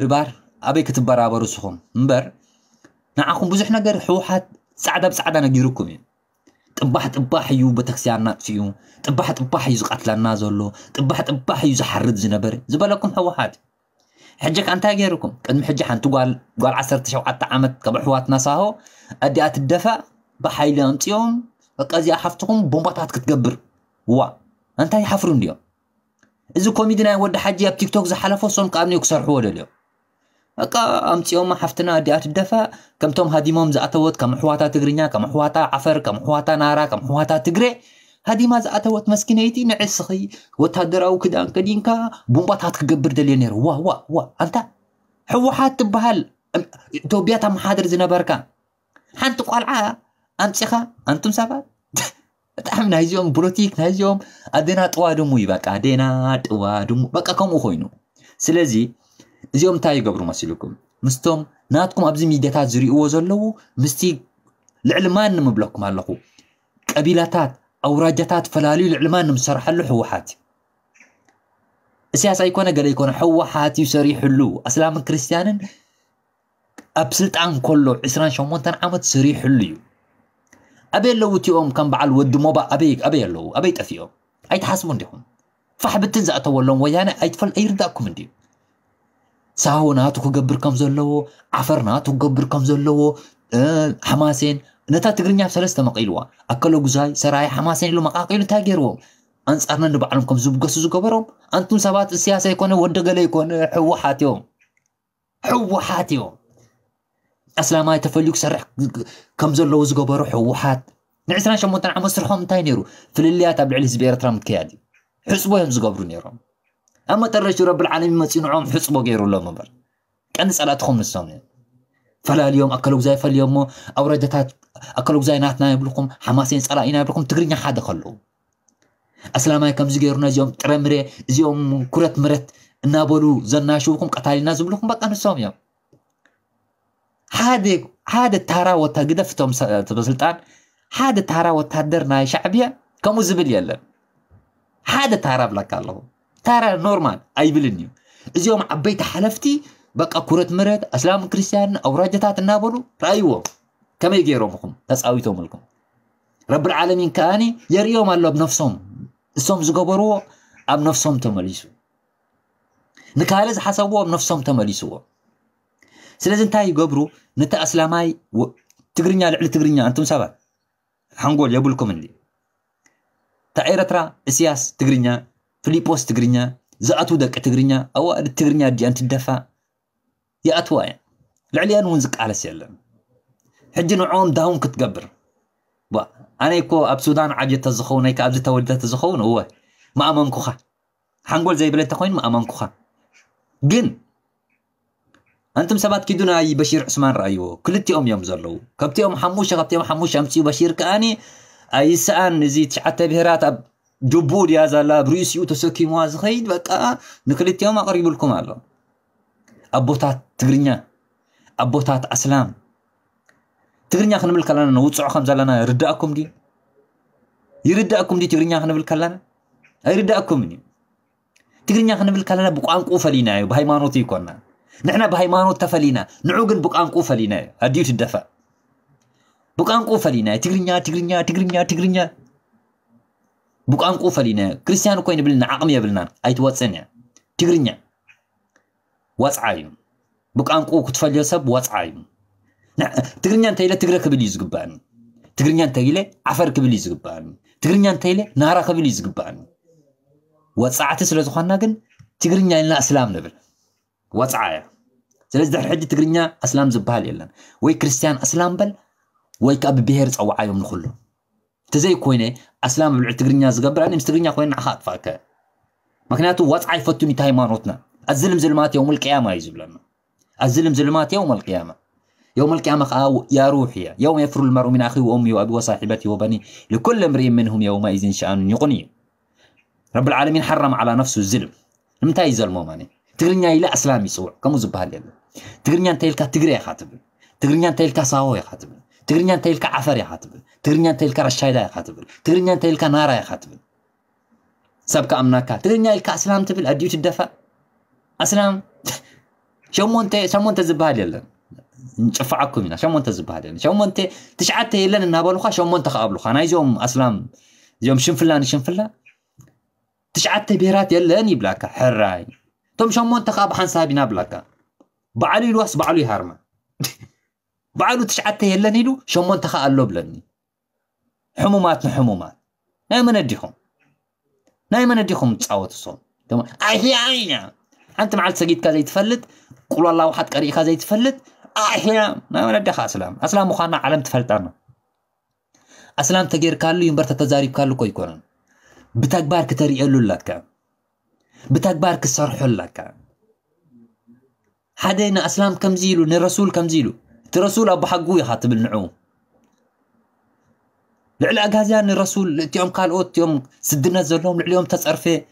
ربار أبي كتب برابر سخم مبر نعاكم بزحنا قر حوحات سعدة بسعدة نجيركم يعني ጥባሕ ጥባሕ እዩ ቤተክርስትያን ናፅኡ ጥባሕ ጥባሕ እዩ ዝቐትለና ዘሎ ጥባሕ ጥባሕ እዩ ዝሓርድ ዝነበረ ዝበለኩም ህወሓት ሕጂ ከ እንታይ ገይርኩም ቅድሚ ሕጂ ሓንቲ ጓል ጓል 17 ዓመት ካብ ኣሕዋትና ሳሆ ኣዲኣ ትደፋእ ብሓይሊ ኣምፅኦም በቃ እዚኣ ሓፍትኩም ቦምባታት ክትገብር ዋ እንታይ ይሓፍሩ እንዲዮም እዚ ኮሚዲ ናይ ወዲ ሓጂ ኣብ ቲክቶክ ዝሓለፈ ሶም ካብ ንኡ ክሰርሕዎ ደልዮም በቃ ኣምፂኦም ሓፍትና እዲኣ ትደፋእ ከምቶም ሃዲሞም ዝኣተወት ከም ኣሕዋታ ትግርኛ ከም ኣሕዋታ ዓፈር ከም ኣሕዋታ ናራ ከም ኣሕዋታ ትግሬ ሃዲማ ዝኣተወት መስኪነይቲ ንዕስኺ ወታደራዊ ክዳን ከዲንካ ቡምባታት ክገብር ደልየ ነይሩ ዋ ዋ ዋ ኣንታ ሕወሓት ትበሃል ኢትዮጵያ ተመሓድር ዝነበርካ ሓንቲ ቆልዓ ኣምፂኻ ኣንቱም ሰባት ብጣዕሚ ናይዚኦም ፖለቲክ ናይዚኦም ኣዴና ጥዋድሙ እዩ በቃ ኣዴና ጥዋድሙ በቃ ከምኡ ኮይኑ ስለዚ زيوم تاي قبرو مسيلكم مستوم ناتكم أبزي ميديتات زري وزلو مستي العلمان نمبلوك مالقو كابيلاتات أو راجتات فلالي العلمان نمسرح اللو حوحاتي السياسة يكون قال يكون حوحاتي يسري حلو أسلام كريستيان أبسلت عن كله عسران شومون تن عمد سري حلو أبي اللو تيوم كان بعل ود موبا أبيك أبي اللو أبي تأثيوم أي تحاسبون ديهم فحبت تنزأ أتولون ويانا أي تفل أي رداكم ديهم ساهو ناتو كقبر كم زلوه عفر ناتو كقبر كم زلوه أه حماسين نتا تقرن ياب سلسة مقيلوا أكلو قزاي سراي حماسين لو مقاقيلو تاقيرو أنس أرنا نبعلم كم زب قصو زقبرو أنتم سابات السياسة يكون ودقل يكون حو حاتيوم حو حاتيوم أسلاما يتفليك سرح كم زلوه زقبرو حو حات نعسنا شمو تنعمو سرحوم تاينيرو فلليات أبلعلي زبيرة رامت كيادي حسبو يوم زقبرو نيرو ኣብ መጠረሹ ረቢ ልዓለሚን መፂንዖም ሕፅቦ ገይሩሎም እምበር ቀንዲ ፀላእትኹም ንሶም እዮም ፈላለዮም ኣከለጉዛይ ፈልዮም ሞ ኣውረጃታት ኣከለጉዛይ ናትና የብልኩም ሓማሴን ፀላኢና የብልኩም ትግርኛ ሓደ ከለዉ ኣስላማይ ከምዚ ገይሩና እዚኦም ጥረ ምሬ እዚኦም ኩረት ምረት እናበሉ ዘናሽውኩም ቀታሊና ዝብልኩም በቃ ንሶም እዮም ሓደ ታራ ወታ ግደፍ እቶም ስልጣን ሓደ ታራ ወታደር ናይ ሻዕብያ ከምኡ ዝብል የለን ሓደ ታራ ብለካ ኣለኹ ታራ ኖርማን ኣይብልን እዩ እዚኦም ዓበይቲ ሓለፍቲ በቃ ኩረት ምረት ኣስላም ክርስትያን ኣውራጃታት እናበሉ ረኣይዎም ከመይ ገይሮም ኢኹም ተፃዊቶም ኢልኩም ረቢ ልዓለሚን ከኣኒ የርእዮም ኣሎ ኣብ ነፍሶም እሶም ዝገበርዎ ኣብ ነፍሶም ተመሊሱ ንካልእ ዝሓሰብዎ ኣብ ነፍሶም ተመሊስዎ ስለዚ እንታይ ይገብሩ ነቲ ኣስላማይ ትግርኛ ልዕሊ ትግርኛ እንቱም ሰባት ሓንጎል የብልኩምን ታ ኤረትራ እስያስ ትግርኛ فليبوس تقرينا زاتو دك تقرينا او التقرينا دي أنت الدفع يا أتوايا لعلي أنا ونزك على سيلم حجي نعوم داون كتقبر وا أنا يكو أب سودان عاد يتزخون هيك أبز تولد تزخون هو ما أمان كوخا حنقول زي بلد تخوين ما أمان كوخا جن أنتم سبات كيدونا أي بشير عثمان رأيو كلتيهم يوم زلو كبتي كبتيهم حموشة كبتي كبتيهم حموشة أمسي بشير كأني أي سأن زي تشعة بهرات ጅቡ ድያ ዛላ ብርእሲኡ ተሰኪምዋ ዝኸይድ በቃ ንክልትዮም ኣቐሪቡልኩም ኣሎ ኣቦታት ትግርኛ ኣቦታት ኣስላም ትግርኛ ክንብል ከለና ንውፅዖ ከም ዘለና ይርዳእኩም ድዩ ይርዳእኩም ድዩ ትግርኛ ክንብል ከለና ኣይርዳእኩምን እዩ ትግርኛ ክንብል ከለና ብቋንቁ ፈሊና እዩ ብሃይማኖት ይኮና ንሕና ብሃይማኖት ተፈሊና ንዑ ግን ብቋንቁ ፈሊና እዩ ኣድዩ ትደፋእ ብቋንቁ ፈሊና እዩ ትግርኛ ትግርኛ ትግርኛ ትግርኛ ብቋንቁ ፈሊነ ክርስቲያን እኮ ይንብልና ዓቕሚ የብልናን ኣይትወፅን እያ ትግርኛ ወፅዓ እዩ ብቋንቁ ክትፈልዮ ሰብ ወፅዓ እዩ ትግርኛ እንተኢለ ትግረ ክብል እዩ ዝግባአኒ ትግርኛ እንተኢለ ዓፈር ክብል እዩ ዝግባአኒ ትግርኛ እንተኢለ ናራ ክብል እዩ ዝግባአኒ ወፃዕቲ ስለ ዝኾንና ግን ትግርኛ ኢልና እስላም ንብል ወፅዓ እያ ስለዚ ድሕሪ ሕጂ ትግርኛ እስላም ዝበሃል የለን ወይ ክርስቲያን እስላም በል ወይ ከዓ ብብሄር ፀዋዓዮም ንኩሉ تزي كويني اسلام بلع تغرينيا زغبر انا مستغرينيا كوين حات فاكا مكناتو وات اي فوتوني تاي مانوتنا الزلم زلمات يوم القيامه يجب لنا الزلم زلمات يوم القيامه يوم القيامة خاو يا روحي يوم يفر المرء من أخيه وأمي وأبي وصاحبتي وبني لكل امرئ منهم يومئذ شأن يغني رب العالمين حرم على نفسه الزلم متى يزلمو ماني تغرنيا إلى اسلام يسوع كم زبها لي تغرنيا تيلك تغري يا خاتم تغرنيا تيلك صاوي يا خاتم ትግርኛ እንተይልካ ዓፈር ኢኻ ትብል ትግርኛ እንተይልካ ረሻይዳ ኢኻ ትብል ትግርኛ እንተይልካ ናራ ኢኻ ትብል ሰብ ከኣምናካ ትግርኛ ኢልካ ኣስላም ትብል ኣድዩ ትደፋእ ኣስላም ሸሞንተ ዝበሃል የለን ንጭፋዓኩም ኢና ሸሞንተ ዝበሃል የለን ሸሞንተ ትሽዓተ የለን እናበሉካ ሸሞንተ ከኣብሉካ ናይዚኦም ኣስላም እዚኦም ሽንፍላ ንሽንፍላ ትሽዓተ ብሔራት የለን ይብላካ ሕራይ እቶም ሸሞንተ ከዓ ብሓንሳብ ኢና ብላካ ባዕሉ ይልዋስ ባዕሉ ይሃርማ بعلو تشعتة يلني لو شمون تخالو بلني حمومات نحمومات نايما نديهم نايما نديهم تصاوت الصوم دوما احيا عينا انت مع السجيد كذا يتفلت قول الله واحد كاري كذا يتفلت احيا نايما نديها اسلام اسلام مخانا علم تفلتنا اسلام تجير كارلو ينبرت تزاريب كارلو كوي كونن بتكبار كتري يقول لك بتكبار كسرح لك حدا اسلام كم زيلو نرسول كم زيلو ترسول أبو حقوي هات النعو لعل أجازيان الرسول تيوم قال أوت يوم سدنا زلهم لعليهم تسعرفه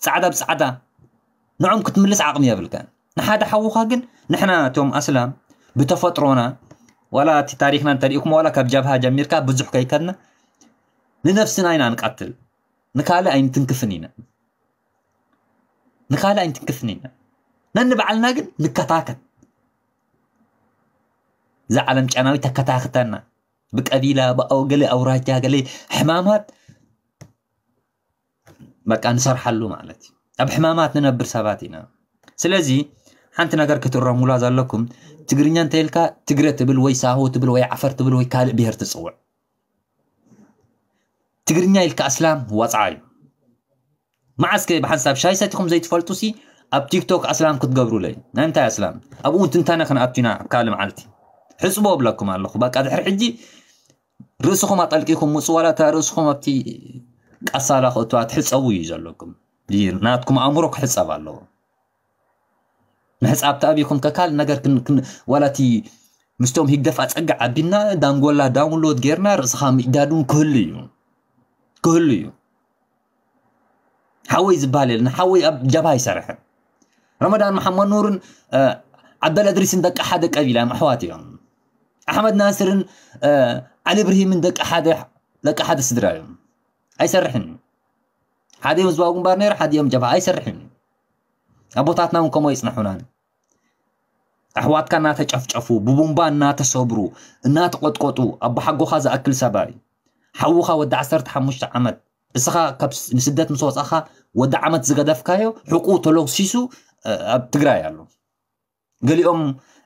سعدة بسعدة نعم كنت ملس عقم يا بلكان نحادا حوخا جن نحنا توم أسلام بتفطرونا ولا تاريخنا نتريكم ولا كبجابها جميركا بزح كيكنا اينا نقتل نكالا اين تنكفنينا نكالا اين تنكفنينا ኢና ነንባዕልና ግን نكتاكت ዝዓለም ጫናዊ ተከታክተና ብቀቢላ ብኣው ገለ ኣውራጃ ገለ ሕማማት በቃ ንሰርሓሉ ማለት እዩ ኣብ ሕማማት ንነብር ሰባት ኢና ስለዚ ሓንቲ ነገር ክትረሙላ ዘለኩም ትግርኛ እንተይልካ ትግረ ትብል ወይ ሳሆ ትብል ወይ ዓፈር ትብል ወይ ካልእ ብሄር ትፅውዕ ትግርኛ ኢልካ እስላም ወፅዓ እዩ መዓስከ ብሓንሳብ ሻይ ሰቲኹም ዘይትፈልጡ ሲ ኣብ ቲክቶክ ኣስላም ክትገብሩለዩ ናይ እንታይ ኣስላም ኣብኡ ትንተነ ክንኣቱና ኣብ ካልእ መዓልቲ حسبوا بلاكم على الخبا كاد حجي رسخوا ما طلقيكم مصورة رسخوا ما بتي أسارة خطوة تحسوا يجلكم دير ناتكم أمرك حساب الله نحس أبتابيكم ككال نجر كن كن ولا تي مستوم هيك دفعت أجع بينا دام قولا داونلود جيرنا رسخا ميدادون كل يوم كل يوم حوي زبالي لنا حوي أب جباي سرح رمضان محمد نور عبد الله دريس أحدك أبي لا محواتي يوم ኣሕመድ ናስርን ዓሊ ብርሂምን ደቂ ሓደ ደቂ ሓደ ስድራ እዮም ኣይሰርሕን እዩ ሓደ እዮም ህዝባዊ ግንባር ነይሩ ሓደ እዮም ጀብሃ ኣይሰርሕን እዩ ኣቦታትና እውን ከምኡ ይፅንሑናን ኣሕዋትካ እናተጨፍጨፉ ብቡምባ እናተሰብሩ እናተቆጥቆጡ ኣቦ ሓጎኻ ዝኣክል ሰባ እዩ ሓዉኻ ወዲ 15 ዓመት እስኻ ካብ ንስደት ምስ ወፃእኻ ወዲ ዓመት ዝገደፍካዮ ሕቁ ተለሲሱ ኣብ ትግራይ ኣሎ ገሊኦም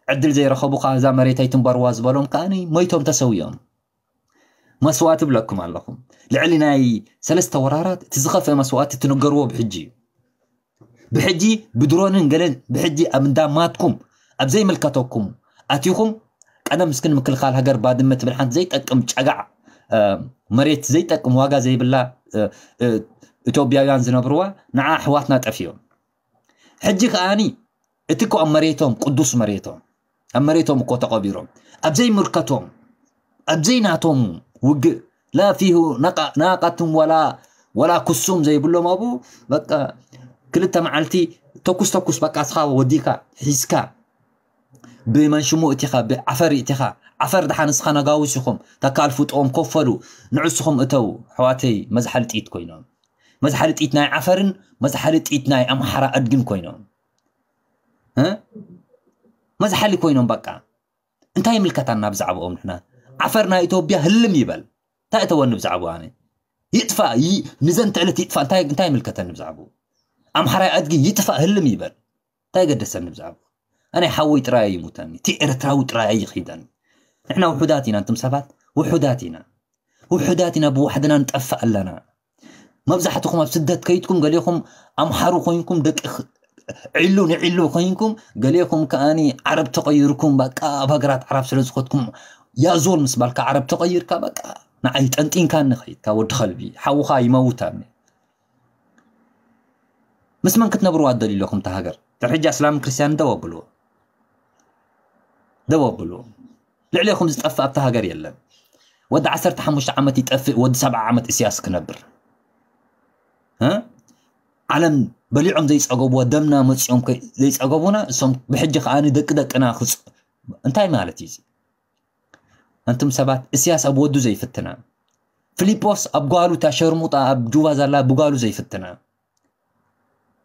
عدل زيرخبو قا زا مريتايتم برواز بالهم قاني ميتهم تسويهم مسوات بلكم لكم لعلي ناي سلسة ورارات تزخف مسوات تنقروا بحجي بحجي بدرون انقلن بحجي أبن دام ماتكم أب زي ملكتوكم أتيكم أنا مسكين مكل خال هجر بعد ما تبلحان زيت أكم تشقع آه، مريت زيت أكم واقع زي بلا أه أه توبيا زنبروا نعا حواتنا تعفيهم حجي خاني اتكو أم مريتهم قدوس مريتهم ኣብ መሬቶም እኮ ተቐቢሮም ኣብዘይ ምልከቶም ኣብዘይ ናቶም ውግእ ላ ፊሁ ናቃትም ወላ ክሱም ዘይብሎም ኣብኡ በቃ ክልተ መዓልቲ ተኩስ ተኩስ በቃ ስኻ ወዲእካ ሒዝካ ብመንሽሙ እቲኻ ብዓፈሪ እቲኻ ዓፈር ድሓ ንስኻ ነጋውስ ኢኹም ተካልፉ ጥኦም ኮፈሉ ንዕስኹም እተው ኣሕዋተይ መዝሓልጢት ኮይኖም መዝሓልጢት ናይ ዓፈርን መዝሓልጢት ናይ ኣምሓራ ኣድግን ኮይኖም مزح حالي كوينهم بقى انت هاي ملكتنا بزعبو ام احنا عفرنا ايتوبيا هلم يبل تا اتوا نبزعبو انا يطفى يعني. ي... نزنت على يطفى انت هاي انت هاي ملكتنا نبزعبو ام حراي ادقي يطفى هلم يبل تا يقدس نبزعبو انا حوي ترى يموتني تير تراو وترا اي خيدن احنا وحداتنا انتم سبات وحداتنا وحداتنا بوحدنا نطفى لنا مبزحتكم بسدت كيتكم قال لكم امحروا خوينكم دقيق علو نعلو خينكم قليكم كاني عرب تغيركم بقى بقرات عرب سلزقتكم يا زول مسبالك عرب تغيرك بقى نعيت أنت إن كان نخيت كود خلبي حوخا يموت أمي مس من كنت نبرو الدليل لكم تهاجر ترجع سلام كريستيان دوا بلو دوا بلو لعليكم تتقفى التهاجر يلا ود عشر تحمش عمت يتقفى ود سبع عمت إسياس كنبر ها علم بليعم زي صعب ودمنا مصعم كي زي صعبونا سوم بحجة خاني دك دك أنا خص انتاي مالتي زي أنتم سبات السياسة بودو زي فتنا فليبوس أبقالو تشرموطا أبجوا زلا بقالو زي فتنا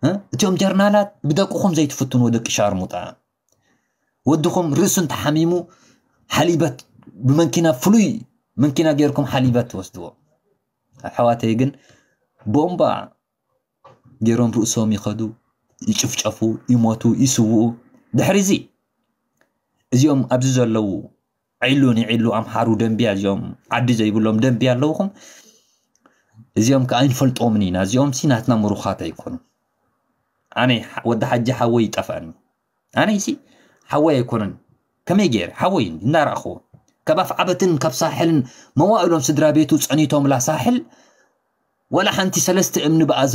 ها تيوم جرنالات بدكوهم زي تفتن ودك شارموطا ودكم رسن تحميمو حليبة بمنكنا فلوي منكنا غيركم حليبة توسدو حواتي يقن بومبا جيرون رؤسهم يخدو يشفشفو يموتو يسوو دحرزي ازيوم ابزز اللو عيلون يعيلو امحارو دنبيا ازيوم عدي زي بلوم دنبيا اللوهم ازيوم كاين فلطو منينا ازيوم سيناتنا مروخات يكونوا انا ود حجي حوي يطفاني انا سي حوي يكونن كمي غير حوي النار اخو كباف عبتن كب ساحل موائلهم سدرا بيتو لا ساحل ولا حنتي سلست امن بقى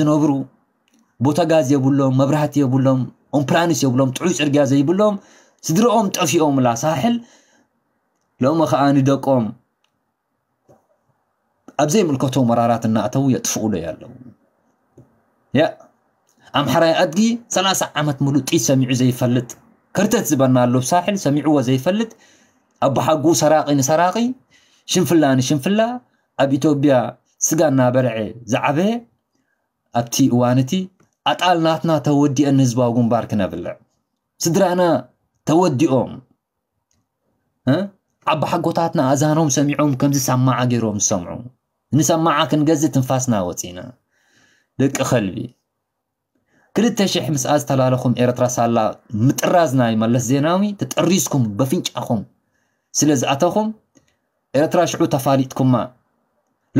ቦታ ጋዝ የብሎም መብራህቲ የብሎም ኦምፕራንስ የብሎም ጥዑይ ፅርግያ ዘይብሎም ስድርኦም ጠፊኦም ላ ሳሕል ሎሚ ከዓ ንደቆም ኣብዘይምልከቶ መራራት እናእተው የጥፍኡሎ ያለው ያ ኣምሓራይ ኣድጊ 30 ዓመት ሙሉእ ጢት ሰሚዑ ዘይፈልጥ ክርተት ዝበና ኣሎ ሳሕል ሰሚዕዎ ዘይፈልጥ ኣብ ባሓጉ ሰራቂ ንሰራቂ ሽንፍላ ንሽንፍላ ኣብ ኢትዮጵያ ስጋ እናበልዐ ዝዓበየ ኣብቲ እዋን እቲ أطالناتنا تودي أن هزبا قنبار كنا بلع سدرانا تودي أم ها عب حقوتاتنا أزانهم سمعهم كم سماعة غيرهم سمعوا نسماعة كنجز تنفاسنا وتينا لك خلبي ክልተ ሽሕ ምስኣ ዝተላለኹም ኤረትራ ሳላ ምጥራዝና መለስ ዜናዊ ተጠሪዝኩም በፍንጫኹም ስለ ዝኣተኹም ኤረትራ ሽዑ ተፋሊጥኩማ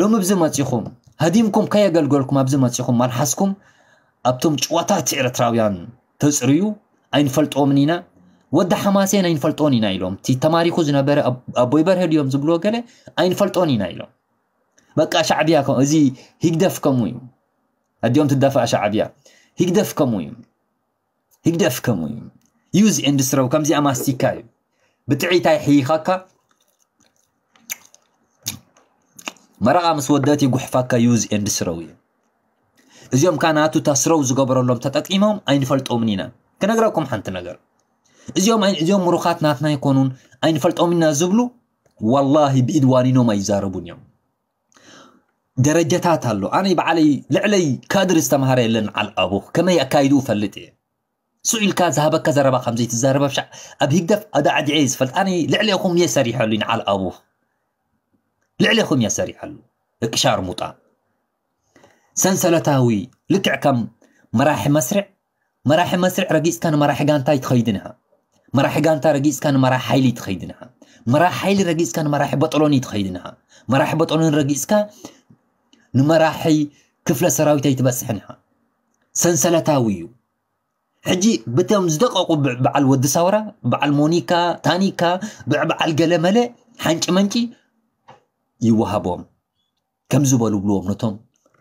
ሎሚ ብዚ መፂኹም ሃዲምኩም ከየገልገልኩም ኣብዚ መፂኹም ማልሓስኩም ኣብቶም ጭዋታት ኤርትራውያን ተፅርዩ ኣይንፈልጦምን ኢና ወዲ ሓማሴን ኣይንፈልጦን ኢና ኢሎም እቲ ተማሪኩ ዝነበረ ኣቦይ በርሀ ድዮም ዝብልዎ ገለ ኣይንፈልጦን ኢና ኢሎም በቃ ሻዕብያ እዚ ሂግደፍ ከምኡ እዩ ኣድዮም ትደፍአ ሻዕብያ ሂግደፍ ከምኡ እዩ ሂግደፍ ከምኡ እዩ ዩዝ ኢንድስትረው ከምዚኣ ማስቲካ እዩ ብጥዒታይ ሕይኻካ መረቓ ምስ ወደእቲ ጉሕፋካ ዩዝ ኢንድስትረው እዩ እዚኦም ከዓ ንኣቱ ታስረው ዝገበረሎም ተጠቂሞም ኣይንፈልጦምን ኢና ክነግረኩም ሓንቲ ነገር እዚኦም እዚኦም ምሩኻት ናትና ይኮኑን ኣይንፈልጦም ኢና ዝብሉ ወላሂ ብኢድዋኒኖም ኣይዛረቡን እዮም ደረጃታት ኣሎ ኣነ በዓለይ ልዕለይ ካድር ዝተምሃረ የለን ዓልኣቡክ ከመይ ኣካይዱ ፈልጥ እየ ስዑኢልካ ዝሃበካ ዘረባ ከምዘይትዛረበ ብሻዕ ኣብ ሂግደፍ ኣዳዕድዐ ዝፈልጥ ኣነ ልዕሊኹም እየ ሰሪሐሉ ንዓልኣቡክ ልዕሊኹም እየ ሰሪሐሉ እቅሻር ሰንሰለታዊ ልክዕ ከም መራሒ መስርዕ መራሒ መስርዕ ረጊፅካ ንመራሒ ጋንታ ይትኸይድ ንሃ መራሒ ጋንታ ረጊፅካ ንመራሒ ሓይሊ ይትኸይድ ንሃ መራሒ ሓይሊ ረጊፅካ ንመራሒ በጠሎን ይትኸይድ ንሃ መራሒ በጠሎን ረጊፅካ ንመራሒ ክፍለ ሰራዊት ኣይትበፅሕ ንሃ ሰንሰለታዊ እዩ ሕጂ ብቶም ዝደቐቁ በዓል ወዲ ሳውራ በዓል ሞኒካ ታኒካ ብዕበዓል ገለ መለ ሓንጭ መንጭ ይወሃቦም ከም ዝበሉ ብልዎም ነቶም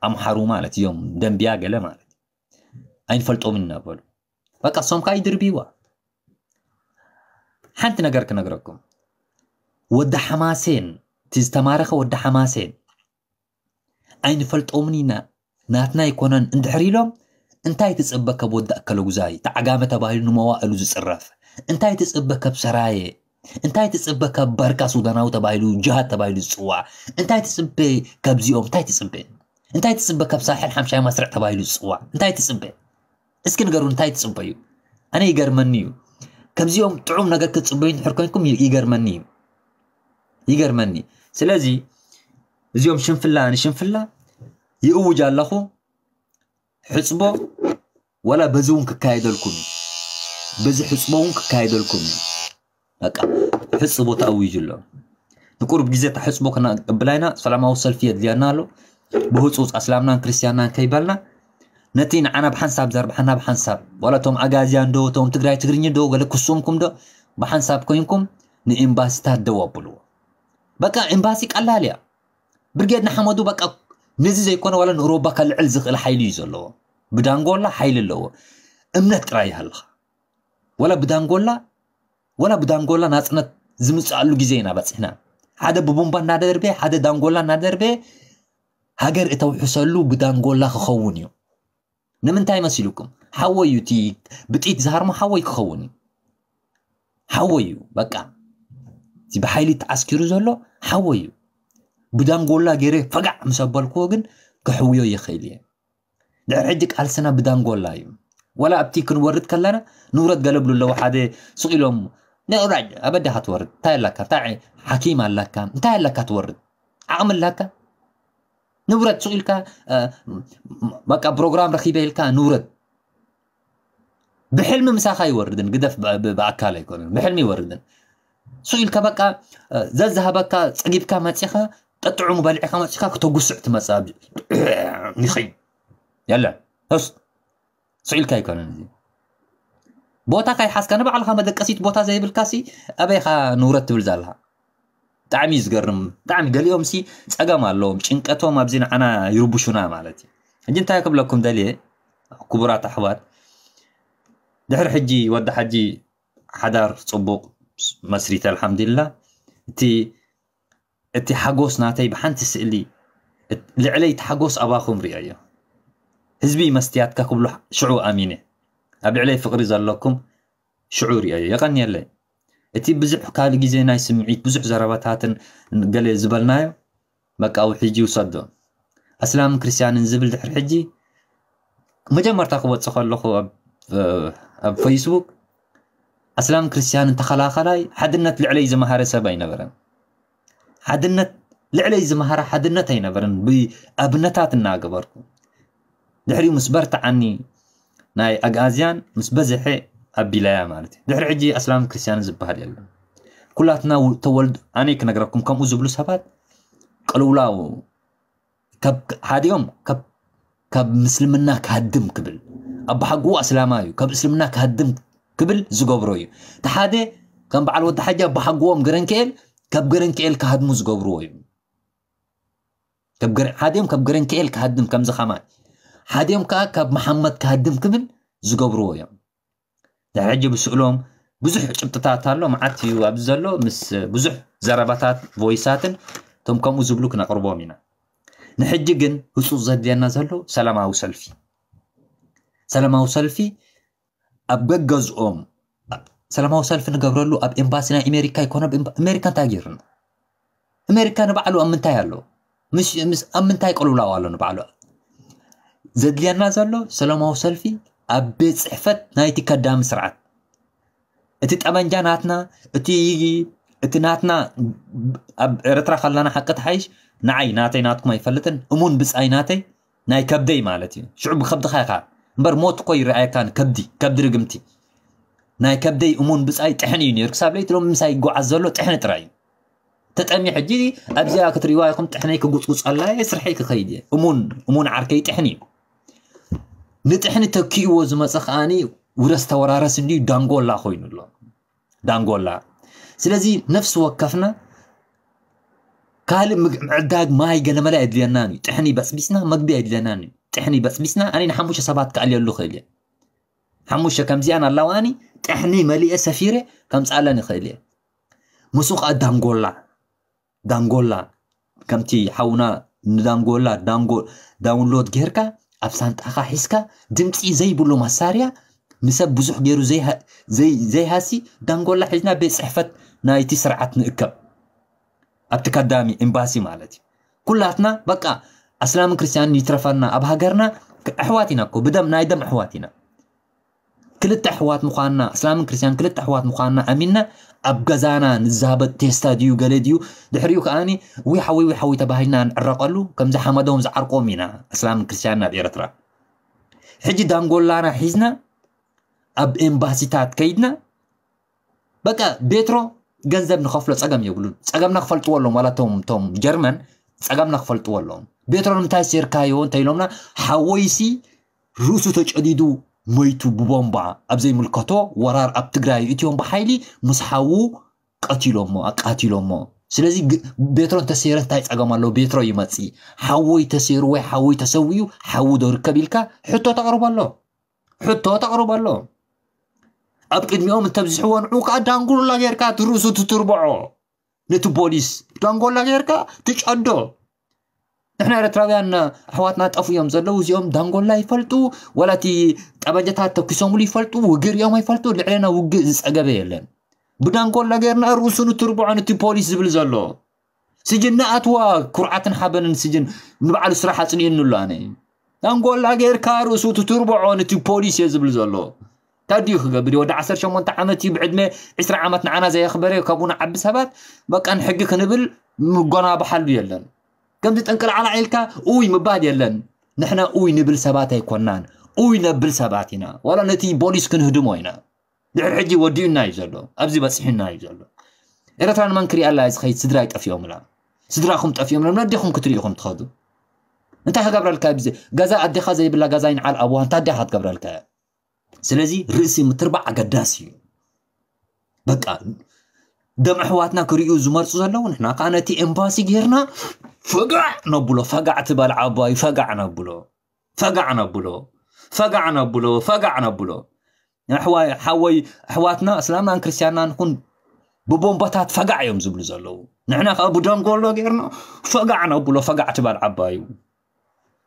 امحرو مالت يوم دنبيا قلا مالت اين فلتو منا بولو بقى صوم كاي دربيوا حانت نقرك نقركم ود حماسين تستمارخ ود حماسين اين فلتو منينا ناتنا يكونن اندحري لهم انتاي تسبك بود اكلو زاي تعقامة باهل نموا الو زصراف انتاي تسبك بسراي انتاي تسبك بركا سودانا وتبايلو جهات تبايلو سوا انتاي تسبك كبزيوم انتاي تسبك እንታይ ትፅበ ካብ ሳልሕን ሓምሻይ መስርዕ ተባሂሉ ዝፅዋዕ እንታይ ትፅበ እስኪ ንገሩ እንታይ ትፅበ እዩ ኣነ ይገርመኒ እዩ ከምዚኦም ጥዑም ነገር ክትፅበዩ ንድሕር ኮይንኩም ይገርመኒ እዩ ይገርመኒ ስለዚ እዚኦም ሽንፍላ ንሽንፍላ ይእውጅ ኣለኹ ሕፅቦ ወላ በዚ እውን ክካየደልኩም እዩ በዚ ሕፅቦ እውን ክካየደልኩም እዩ በቃ ሕፅቦ ተኣውጅ ኣሎ ንቁርብ ግዜ እታ ሕፅቦ ከናቀብላይና ሰላማዊ ሰልፊ የድልየና ኣሎ ብህፁፅ ኣስላምናን ክርስትያናን ከይበልና ነቲ ንዓና ብሓንሳብ ዘርብሐና ብሓንሳብ ዋላ እቶም ኣጋዝያን ዶ እቶም ትግራይ ትግርኝ ዶ ገለ ክስኡምኩም ዶ ብሓንሳብ ኮይንኩም ንኤምባሲታት ደው ኣብልዎ በቃ ኤምባሲ ቀላል እያ ብርጌድ ንሓመዱ በቃ ነዚ ዘይኮነ ዋላ ንእውሮባ ከልዕል ዝኽእል ሓይሊ እዩ ዘለዎ ብዳንጎላ ሓይሊ ኣለዎ እምነት ጥራይ ሃለኻ ወላ ብዳንጎላ ወላ ብዳንጎላ ናፅነት ዝምፅኣሉ ግዜ ኢና በፅሕና ሓደ ብቡምባ እናደርበ ሓደ ዳንጎላ እናደርበ ሃገር እተውሕሰሉ ብዳንጎላ ክኸውን እዩ ንምንታይ መሲልኩም ሓወይ እዩ እቲ ብጢት ዝሃርሞ ሓወይ ክኸውን እዩ ሓወይ እዩ በቃ እቲ ብሓይሊ ተዓስኪሩ ዘሎ ሓወይ እዩ ብዳንጎላ ገይረ ፈጋዕ ምስ ኣበልክዎ ግን ክሕውዮ ይኽእል እየ ድሕሪ ሕጂ ቃልስና ብዳንጎላ እዩ ወላ ኣብቲ ክንወርድ ከለና ንውረት ገለ ብሉ ኣለዎ ሓደ ሱቕ ኢሎም ነውራጅ ኣበዳኻ ትወርድ እንታይ ኣላካ እንታይ ሓኪም ኣላካ እንታይ ኣላካ ትወርድ ዓቕሚ ኣላካ نورد شو إلكا آه، بقى بروجرام رخيبة إلكا نورد بحلم مساخة يوردن قدف بأكالة يكون بحلم يوردن شو إلكا بقى آه، زازها بقى تجيب كام تسيخة تطعم بالعكا ما تسيخة كتوقسع نخي يلا هس شو إلكا يكون بوتا كاي حاسكا نبع لها مدقسيت بوتا زي بالكاسي أبيخا نورد تبلزالها دعم يزقرم دعم قال يوم سي تقام اللوم شنكتهم أبزين أنا يربوشونا مالتي هجين تايا قبل لكم دالي كبرات أحوات دهر حجي ود حجي حدار صبوق مصري الحمد لله تي تي حقوس ناتي بحنت سئلي لعلي تحقوس أباخم ريايا هزبي مستيات كاكم شعور أمينة أبي علي فقري زال لكم شعوري أيا يقني اللي እቲ ብዙሕ ካልእ ግዜ ናይ ስምዒት ብዙሕ ዘረባታትን ገለ ዝበልናዮ በቃ ኣብኡ ሕጂ ይውሰዶ እስላምን ክርስትያንን ዝብል ድሕሪ ሕጂ መጀመርታ ክወፅእ ከለኹ ኣብ ፌስቡክ እስላም ክርስትያንን ተኸላኸላይ ሓድነት ልዕለይ ዝመሃረ ሰብ ኣይነበረን ሓድነት ልዕለይ ዝመሃረ ሓድነት ኣይነበረን ብኣብነታት እናገበርኩ ድሕሪኡ ምስ በርትዓኒ ናይ ኣግኣዝያን ምስ በዝሐ ኣቢላያ ማለት እዩ ድሕሪ ሕጂ ኣስላምን ክርስትያንን ዝበሃል የለን ኩላትና ተወልዱ ኣነ ክነግረኩም ከምኡ ዝብሉ ሰባት ቅልውላው ሓዲኦም ካብ ምስልምና ክሃድም ክብል ኣብ ብሓጉኡ ኣስላማ እዩ ካብ እስልምና ክሃድም ክብል ዝገብሮ እዩ እቲ ሓደ ከም በዓል ወዲ ሓጃ ብሓጉኦም ገረንክኤል ካብ ገረንክኤል ክሃድሙ ዝገብርዎ እዩ ሓደዮም ካብ ገረንክኤል ክሃድም ከምዚ ኸማ ሓደዮም ከዓ ካብ መሓመድ ክሃድም ክብል ዝገብርዎ እዮም ተሕጂ ብስእሎም ብዙሕ ጭብጥታት ኣሎ መዓት እዩ ኣብዚ ዘሎ ምስ ብዙሕ ዘረባታት ቮይሳትን እቶም ከምኡ ዝብሉ ክነቅርቦም ኢና ንሕጂ ግን ህፁፅ ዘድልየና ዘሎ ሰላማዊ ሰልፊ ሰላማዊ ሰልፊ ኣብ ገገዝኦም ሰላማዊ ሰልፊ ንገብረሉ ኣብ ኤምባሲ ናይ ኣሜሪካ ይኮነ ኣሜሪካ እንታይ ገርና ኣሜሪካ ንባዕሉ ኣብ ምንታይ ኣሎ ኣብ ምንታይ ቀልውላዊ ኣሎ ንባዕሉ ዘድልየና ዘሎ ሰላማዊ ሰልፊ ኣብ ቤት ፅሕፈት ናይቲ ከዳሚ ስርዓት እቲ ጠመንጃ ናትና እቲ እቲ ናትና ኣብ ኤርትራ ከለና ሓቂ ተሓይሽ ንዓይ ናተይ ናትኩም ኣይፈልጥን እሙን ብፃይ ናተይ ናይ ከብደይ ማለት እዩ ሽዑ ብከብድካ ኢካ እምበር ሞት እኮ ይረኣየካን ከብዲ ከብዲ ርግምቲ ናይ ከብደይ እሙን ብፃይ ጥሕን እዩ ነይሩ ክሳብ ለይቲ ሎም ምሳይ ይጓዓዝ ዘሎ ጥሕኒ ጥራይ እዩ ተጠሚዕ ሕጂ ኣብዚኣ ክትርእዋ ኢኹም ጥሕነይ ክጉፅጉፅ ኣለየ ስርሐይ ክኸይድ እየ እሙን እሙን ዓርከይ ጥሕን እዩ ንጥሕኒ ተኪእዎ ዝመፀ ከዓኒ ውረስ ተወራረስ እንድዩ ዳንጎላ ኮይኑ ኣሎ ዳንጎላ ስለዚ ነፍሲ ወከፍና ካልእ ምዕዳግ ማይ ገለመላ የድልየናን እዩ ጥሕኒ በፅቢፅና መግቢ የድልየናን እዩ ጥሕኒ በፅቢፅና ኣነ ንሓሙሽተ ሰባት ክኣልየሉ ክእል እየ ሓሙሽተ ከምዚኣን ኣለዋኒ ጥሕኒ መሊአ ሰፊረ ከምፃለን ይኽእል እየ ምስኡ ከዓ ዳንጎላ ዳንጎላ ከምቲ ሓውና ንዳንጎላ ዳውንሎድ ጌርካ ኣብ ሳንጣኻ ሒዝካ ድምፂ ዘይብሉ መሳርያ ንሰብ ብዙሕ ገይሩ ዘይሃሲ ዳንጎላ ሒዝና ቤት ፅሕፈት ናይቲ ስርዓት ንእከብ ኣብቲ ቀዳሚ ኤምባሲ ማለት እዩ ኩላትና በቃ ኣስላምን ክርስትያንን ይትረፈና ኣብ ሃገርና ኣሕዋት ኢና እኮ ብደም ናይ ደም ኣሕዋት ኢና ክልተ ኣሕዋት ምዃንና እስላምን ክርስትያን ክልተ ኣሕዋት ምዃንና ኣሚንና ኣብ ገዛና ንዛበጥ ቴስታ ድዩ ገለ ድዩ ድሕሪኡ ከዓኒ ወይ ሓወይ ወይ ሓወይ ተባሂልና ንዕረቀሉ ከምዚ ሓመዶም ዝዓርቆም ኢና እስላምን ክርስትያን ናብ ኤርትራ ሕጂ ዳንጎላና ሒዝና ኣብ ኤምባሲታት ከይድና በቃ ቤትሮ ገንዘብ ንኸፍሎ ፀገም የብሉን ፀገምና ክፈልጥዎ ኣለዎም ዋላ ቶም ጀርመን ፀገምና ክፈልጥዎ ኣለዎም ቤትሮ ንምንታይ ሴርካዮ እንተኢሎምና ሓወይሲ ርእሱ ተጨዲዱ መይቱ ብቦምባ ኣብ ዘይምልከቶ ወራር ኣብ ትግራይ እትዮም ብሓይሊ ምስ ሓዉ ቀቲሎሞ ኣቃቲሎሞ ስለዚ ቤትሮ እንተሰይረ እንታይ ፀገም ኣለዎ ቤትሮ ይመፅእ ሓወይ ተሰይሩ ወይ ሓወይ ተሰዊዩ ሓዊ ዶ ርከብ ኢልካ ሕቶ ተቕርብ ኣሎ ሕቶ ተቕርብ ኣሎ ኣብ ቅድሚኦም እንተብዝሕዎ ንዑ ከዓ ዳንጉላ ጌርካ ትርእሱ ትትርብዖ ነቲ ፖሊስ ዳንጎላ ጌርካ ትጨዶ نحن احنا ارتراویان احواتنا طفو يوم زلو زيوم دانگول لا يفلتو ولا تي تبجتا تكسوم لي يفلتو وغير يوم يفلتو لعلينا وغز اقبه يلن بدانگول لغيرنا روسونو تربعانو تي بوليس زبل زلو سجن اتوا كرعاتن حبنن سجن نبعال سراحة سنين نلاني دانگول لغير كاروسو عن تي بوليس يزبل زلو تا دیو خبری و دعسر شما تعمتی بعد می اسرع عمت نعنا زی خبری و کابون عبس هات، بکن حق کنبل مگنا بحال بیلند. ከም ትጠንቅል ዓላ ዒልካ እውይ ምባል የለን ንሕና እውይ ንብል ሰባት ኣይኮናን እውይ ነብል ሰባት ኢና ዋላ ነቲ ቦሊስ ክንህድሞ ኢና ድሕሪ ሕጂ ወዲኡና እዩ ዘሎ ኣብዚ በፂሑና እዩ ዘሎ ኤረትራ ንመን ክሪኣ ኣላ ዝኸይድ ስድራ ይጠፊኦም ላ ስድራኹም ጠፊኦም ለምና ኣዴኹም ክትሪኢኹም ትኸዱ እንታይ ከገብረልካ ብዜ ገዛ ኣዴኻ ዘይብላ ገዛ ይንዓል ኣብዋ እንታይ ኣዴኻ ትገብረልካ ስለዚ ርእሲ ምትርባዕ ኣገዳሲ እዩ በቃ دم حواتنا كريو زمر زلو نحنا كانتي إمباسي جيرنا فقع نبلو فقع تبال عباي فقع نبلو فقع نبلو فقع نبلو فقع نبلو أحواي يعني حوي أحواتنا إسلامنا كريستيانا نكون ببومباتات فقع يوم زبل زلو نحنا أبو دم قولو جيرنا فقع نبلو فقع تبال عباي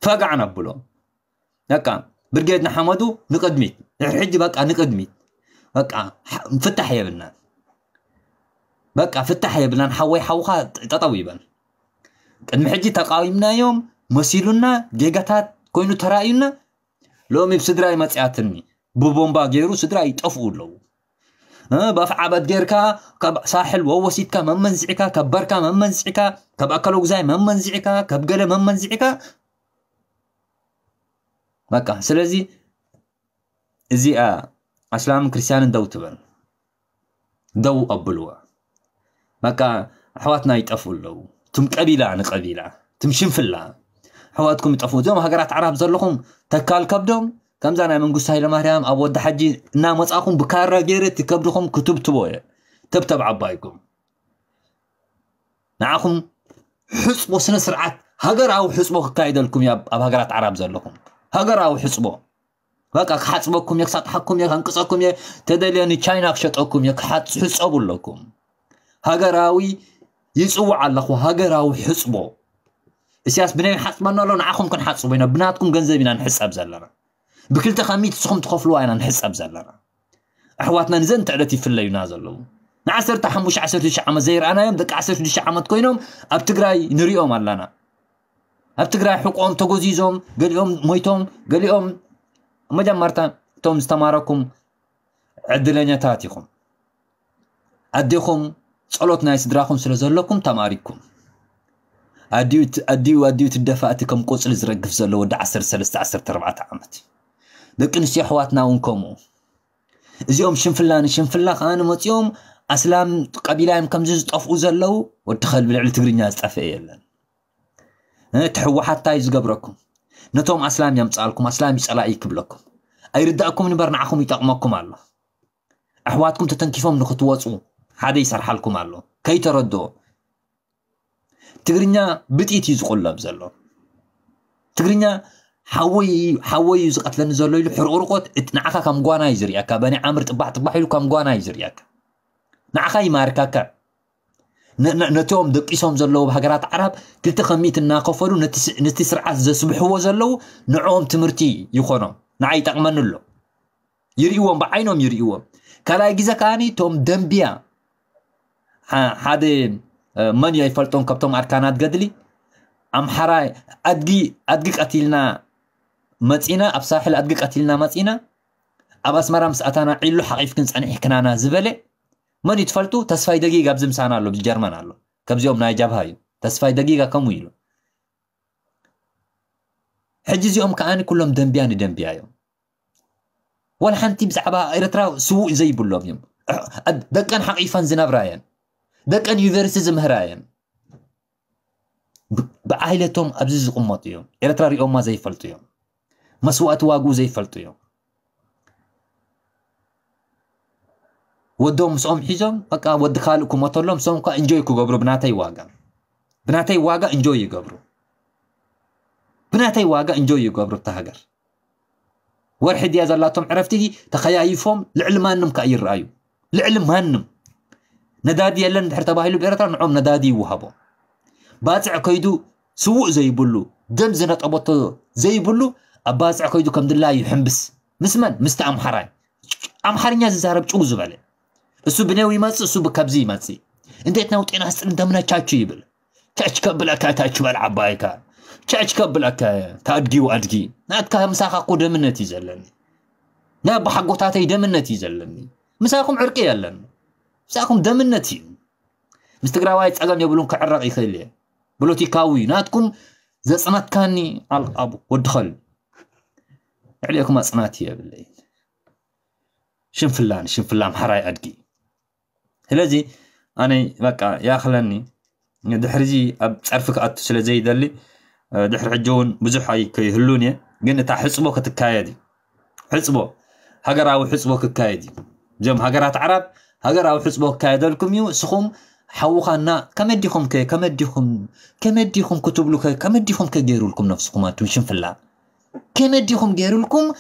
فقع نبلو هكا برجيتنا حمدو نقدمي حج بقى نقدمي بقى فتح يا بنات بقى فتح يبلان حوي حوخا تطوي يبان قد محجي تقاويمنا يوم مسيلونا جيغاتا كوينو ترايونا لو ميب سدراي ما تياتني بو بومبا غيرو سدراي طفو لو ها بافع عباد غيركا كب ساحل ووسيتكا ممنزعكا كبركا ممنزعكا كب اكلو غزاي ممنزعكا كب غله ممنزعكا بقى سلازي زي ا اسلام كريستيان دوتبل دو ابلوه بقى حواتنا يطفوا له تم قبيله عن قبيله تم شنفلا حواتكم يطفوا زوم هاجرات عرب زلخوم تكال كبدهم كم زانا من قصه هاي لمريم ابو ود حجي نا مصاكم بكاره غيرت كبدكم كتب تبويه تبتب عبايكم نعاكم حصبو سنه سرعات هاجر او حصبو قايد لكم يا ابو هاجرات عرب زلخوم هاجر او حصبو بقى كحصبكم يكسطحكم يكنقصكم تدلياني تشاينا خشطكم يكحص حصبو لكم يكسط هاجراوي يسوع الله خو هاجراوي حسبه السياس بنين حسبنا لو نعاقم كن حسبنا بناتكم جنزة بنا نحسب زلنا بكل تخميت سخم تخفلوا أنا نحسب زلنا أحواتنا نزن تعلتي في الليل نازلوا نعسر تحمش عسر تشع مزير أنا يوم دك عسر تشع مت كينهم أبتقرأ نريهم لنا أبتقرأ حقوقهم تجوزيهم قال يوم ميتهم قال يوم ما جم مرتا توم استماركم عدلنا تاتيكم أديكم ጸሎት ናይ ስድራኹም ስለ ዘለኩም ተማሪኩም ኣድዩ ኣድዩ ትደፋእ እቲ ከም ቆፅሊ ዝረግፍ ዘሎ ወዲ 1314 ዓመት ደቂ ኣንስትዮ ኣሕዋትና እውን ከምኡ እዚኦም ሽንፍላ ንሽንፍላ ከዓ ንመፂኦም ኣስላም ቀቢላዮም ከምዚ ዝጠፍኡ ዘለው ወዲ ኸል ብልዕሊ ትግርኛ ዝጠፍአ የለን ትሕወሓታይ ዝገብረኩም ነቶም ኣስላም የምፃልኩም ኣስላም ይፀላኢ ክብለኩም ኣይርዳእኩም ንበር ንዓኹም ይጠቕመኩም ኣሎ ኣሕዋትኩም ተተንኪፎም ንኽትወፁ ሓደ ይሰርሓልኩም ኣሎ ከይተረድኦ ትግርኛ ብጢት እዩ ዝቁለብ ዘሎ ትግርኛ ሓወይ እዩ ዝቐትለኒ ዘሎ ኢሉ ሕርቁርቆት እቲ ንዓኻ ከም ጓና እዩ ዝርአካ በኒ ዓምር ጥባሕ ጥባሕ ኢሉ ከም ጓና እዩ ዝርአካ ንዓኻ ይማርካካ ነቶም ደቂሶም ዘለዉ ሃገራት ዓረብ ክልተ ከሚት እናከፈሉ ነቲ ስርዓት ዘስብሕዎ ዘለው ንዕኦም ትምህርቲ ይኮኖም ንዓይ ይጠቕመኒ ኣሎ ይርእዎም ብዓይኖም ይርእዎም ካልኣይ ግዜ ከዓኒ እቶም ደንብያ ሓደ መን እዮ ይፈልጦም ካብቶም ኣርካናት ገድሊ ኣምሓራ ኣድጊ ኣድጊ ቀቲልና መፂና ኣብ ሳሕል ኣድጊ ቀቲልና መፂና ኣብ ኣስመራ ምስ ኣታና ዒሉ ሓቂፍ ክንፀኒሕ ክናና ዝበለ መን እዩ ትፈልጡ ተስፋይ ደጊጋ ኣብዚ ምሳና ኣሎ ብጀርመን ኣሎ ከምዚኦም ናይ ጃብሃ እዩ ተስፋይ ደጊጋ ከምኡ ኢሉ ሕጂ እዚኦም ከዓኒ ኩሎም ደንብያ ንደንብያ እዮም ወላ ሓንቲ ብዛዕባ ኤርትራ ስውእ ዘይብሎም እዮም ደቀን ሓቂፈን ዝነብራ እየን دكان يونيفرسيتي زمهرايم بعائلتهم أبزي زقمتيهم إرترا ريوم ما زي فلتيهم مسوات واجو زي فلتيهم ودوم سوم حجهم بقى ود خالكم وطلهم سوم كا إنجوي كجبرو بناتي واجا بناتي واجا إنجوي يجبرو بناتي واجا إنجوي يجبرو تهجر ورحد يا زلاتهم عرفتي تخيايفهم لعلم هنم كأي رأيو لعلم هنم ነዳዲ የለን ድሕር ተባሂሉ ብኤረትራ ንዖም ነዳዲ ይወሃቦ ባፅዕ ከይዱ ስውእ ዘይብሉ ደም ዝነጠበቶ ዘይብሉ ኣብ ባፅዕ ከይዱ ከም ድላ ይሕምብስ ምስ መን ምስቲ ኣምሓራይ ኣምሓርኛ ዝዛረብ ጭው ዝበለ እሱ ብነዊ ይመፅእ እሱ ብከብዚ ይመፅእ እንዴት ናብ ጤና ስጥር እንደምነቻቹ ይብል ቸች ከብለካ ታች በል ዓባይካ ቸች ከብለካ ታድጊው ኣድጊ ናትካ ምሳኻ እኮ ደምነት እዩ ዘለኒ ናይ ብሓጎታተይ ደምነት እዩ ዘለኒ ምሳኹም ዕርቂ ኣለኒ ንሳኹም ደምነት እዩ ምስ ትግራዋይ ፀገም የብሉን ክዕረቕ ይኽእል እየ ፖለቲካዊ ናትኩም ዘፅነትካኒ ኣልኣቡ ወድኸል ልዕሊኩም ኣፅናት እዩ የብለይ ሽንፍላን ሽንፍላ ኣምሓራይ ኣድጊ ስለዚ ኣነ በቃ ይኣኽለኒ ድሕሪዚ ኣብ ፀርፊ ክኣቱ ስለ ዘይደሊ ድሕሪ ሕጂ እውን ብዙሕ ከይህሉን እየ ግን እታ ሕፅቦ ክትካየድ እዩ ሕፅቦ ሃገራዊ ሕፅቦ ክካየድ እዩ እዞም ሃገራት ዓረብ هاجر او حسبو كايدلكم يو سخوم حوخانا كمديكم كي كمديكم كمديكم كتب لك كمديكم كي غيروا لكم نفسكم انتم شن فلا كمديكم غيروا لكم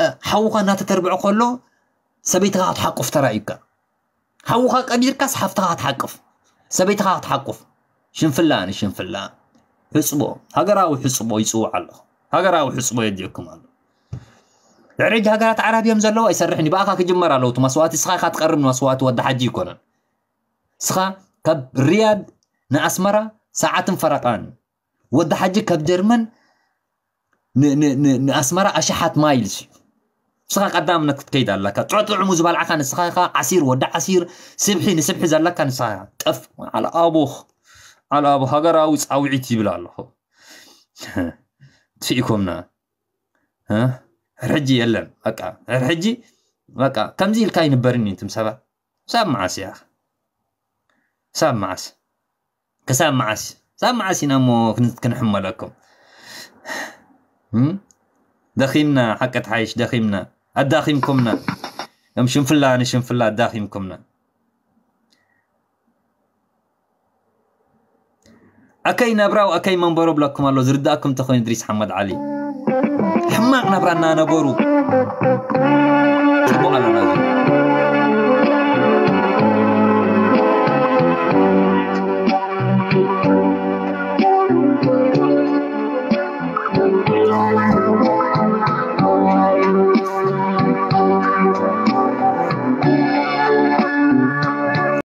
أه، حوخانا تتربع كله سبيت غات حقف ترايك حوخا كبير كاس حفت غات حقف سبيت غات حقف شن فلا شن فلا حسبو هاجر او حسبو يسوع الله هاجر او حسبو يديكم الله ልዕሊ ሃገራት ዓረብ እዮም ዘለዋ ይሰርሕኒ ብኣኻ ክጅመር ኣለዉ እቲ መስዋእቲ ስኻ ኢኻ ትቐርብ ንመስዋእቲ ወዲ ሓጂ ይኮነን ስኻ ካብ ርያድ ንኣስመራ ሰዓትን ፈረቃን ወዲ ሓጂ ካብ ጀርመን ንኣስመራ ኣሽሓት ማይልስ እዩ ንስኻ ቀዳምነት ክትከይድ ኣለካ ጥዕጥዕሙ ዝበልዓካ ንስኻ ኢኻ ዓሲር ወዲ ዓሲር ስብሒ ንስብሒ ዘለካ ንስኻ ጠፍ ኣልኣቦኽ ኣልኣቦ ሃገራዊ ፃውዒት ይብል ኣለኹ ትኢኮምና رحجي يلم بقى رحجي بقى كم زي الكاين برني انتم سبا سام معاس يا اخ سام معاس كسام معاس سام معاس ينامو كنت كنحم لكم دخيمنا حقت حايش دخيمنا الداخيمكمنا يوم شنفلا انا شنفلا الداخيمكمنا اكاي نبرا واكاي منبرو بلاكم الله زرداكم تخوين ادريس محمد علي Hemak nak rana nak boru. Cepat nak rana.